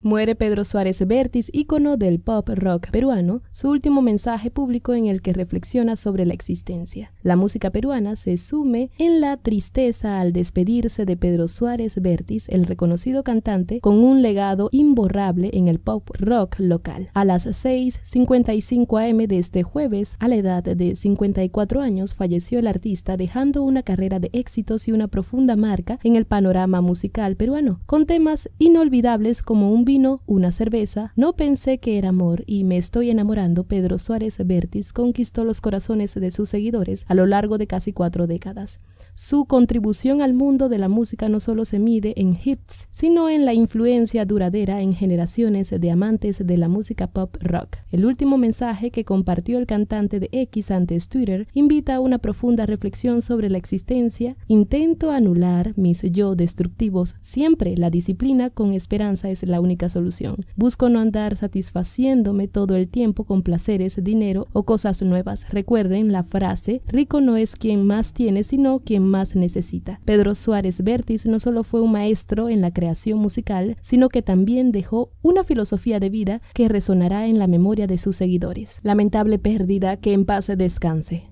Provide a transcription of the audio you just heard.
Muere Pedro Suárez Vértiz, ícono del pop rock peruano, su último mensaje público en el que reflexiona sobre la existencia. La música peruana se sume en la tristeza al despedirse de Pedro Suárez Vértiz, el reconocido cantante, con un legado imborrable en el pop rock local. A las 6.55 am de este jueves, a la edad de 54 años, falleció el artista dejando una carrera de éxitos y una profunda marca en el panorama musical peruano, con temas inolvidables como un vino, una cerveza, no pensé que era amor y me estoy enamorando, Pedro Suárez Vértiz conquistó los corazones de sus seguidores a lo largo de casi cuatro décadas. Su contribución al mundo de la música no solo se mide en hits, sino en la influencia duradera en generaciones de amantes de la música pop rock. El último mensaje que compartió el cantante de X antes Twitter invita a una profunda reflexión sobre la existencia. Intento anular mis yo destructivos, siempre la disciplina con esperanza es la única solución. Busco no andar satisfaciéndome todo el tiempo con placeres, dinero o cosas nuevas. Recuerden la frase, rico no es quien más tiene, sino quien más necesita. Pedro Suárez Bertis no solo fue un maestro en la creación musical, sino que también dejó una filosofía de vida que resonará en la memoria de sus seguidores. Lamentable pérdida, que en paz descanse.